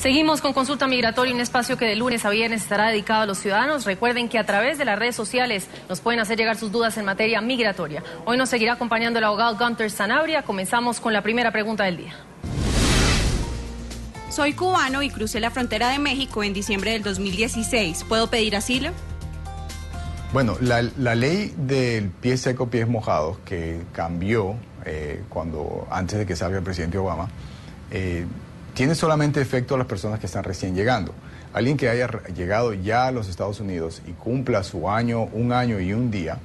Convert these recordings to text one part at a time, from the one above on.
Seguimos con Consulta Migratoria, un espacio que de lunes a viernes estará dedicado a los ciudadanos. Recuerden que a través de las redes sociales nos pueden hacer llegar sus dudas en materia migratoria. Hoy nos seguirá acompañando el abogado Gunther Sanabria. Comenzamos con la primera pregunta del día. Soy cubano y crucé la frontera de México en diciembre del 2016. ¿Puedo pedir asilo? Bueno, la, ley del pie seco, pies mojados, que cambió eh, cuando antes de que salga el presidente Obama, eh, tiene solamente efecto a las personas que están recién llegando. Alguien que haya llegado ya a los Estados Unidos y cumpla su año, un año y un día,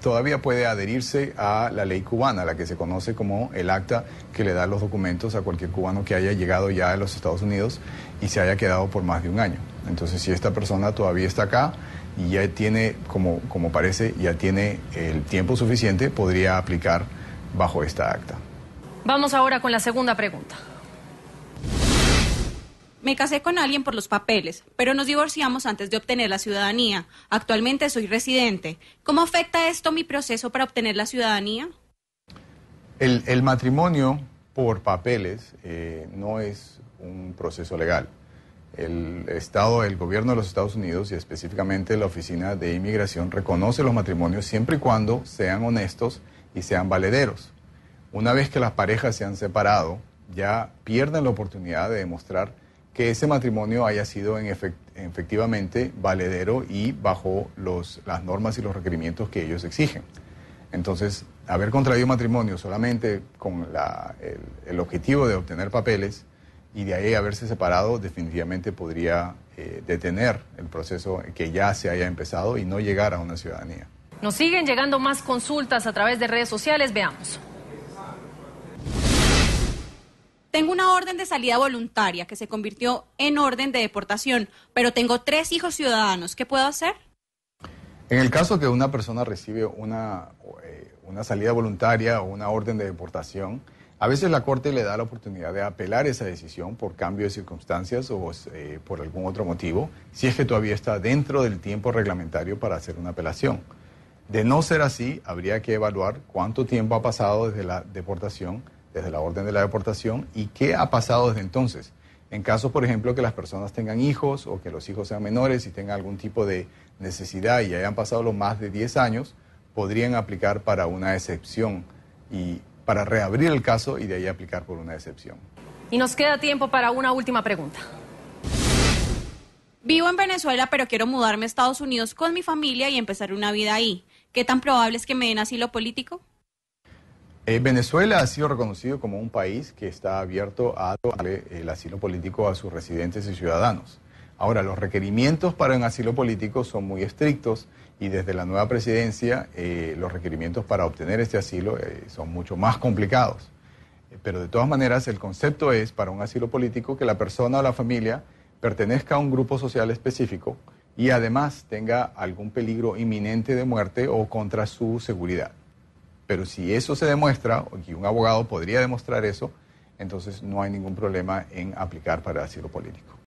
todavía puede adherirse a la ley cubana, la que se conoce como el acta que le da los documentos a cualquier cubano que haya llegado ya a los Estados Unidos y se haya quedado por más de un año. Entonces, si esta persona todavía está acá y ya tiene, como, como parece, ya tiene el tiempo suficiente, podría aplicar bajo esta acta. Vamos ahora con la segunda pregunta. Me casé con alguien por los papeles, pero nos divorciamos antes de obtener la ciudadanía. Actualmente soy residente. ¿Cómo afecta esto mi proceso para obtener la ciudadanía? El, matrimonio por papeles eh, no es un proceso legal. El Estado, el gobierno de los Estados Unidos y específicamente la Oficina de Inmigración reconoce los matrimonios siempre y cuando sean honestos y sean valederos. Una vez que las parejas se han separado, ya pierden la oportunidad de demostrar que ese matrimonio haya sido en efectivamente valedero y bajo los, las normas y los requerimientos que ellos exigen. Entonces, haber contraído matrimonio solamente con el, objetivo de obtener papeles y de ahí haberse separado definitivamente podría eh, detener el proceso que ya se haya empezado y no llegar a una ciudadanía. Nos siguen llegando más consultas a través de redes sociales, veamos. Tengo una orden de salida voluntaria que se convirtió en orden de deportación, pero tengo tres hijos ciudadanos. ¿Qué puedo hacer? En el caso que una persona recibe una, eh, una salida voluntaria o una orden de deportación, a veces la Corte le da la oportunidad de apelar esa decisión por cambio de circunstancias o eh, por algún otro motivo, si es que todavía está dentro del tiempo reglamentario para hacer una apelación. De no ser así, habría que evaluar cuánto tiempo ha pasado desde la deportación desde la orden de la deportación y qué ha pasado desde entonces. En caso, por ejemplo, que las personas tengan hijos o que los hijos sean menores y tengan algún tipo de necesidad y hayan pasado los más de 10 años, podrían aplicar para una excepción y para reabrir el caso y de ahí aplicar por una excepción. Y nos queda tiempo para una última pregunta. Vivo en Venezuela, pero quiero mudarme a Estados Unidos con mi familia y empezar una vida ahí. ¿Qué tan probable es que me den asilo político? Eh, Venezuela ha sido reconocido como un país que está abierto a darle el asilo político a sus residentes y ciudadanos. Ahora, los requerimientos para un asilo político son muy estrictos y desde la nueva presidencia eh, los requerimientos para obtener este asilo eh, son mucho más complicados. Pero de todas maneras, el concepto es para un asilo político que la persona o la familia pertenezca a un grupo social específico y además tenga algún peligro inminente de muerte o contra su seguridad. Pero si eso se demuestra, y un abogado podría demostrar eso, entonces no hay ningún problema en aplicar para asilo político.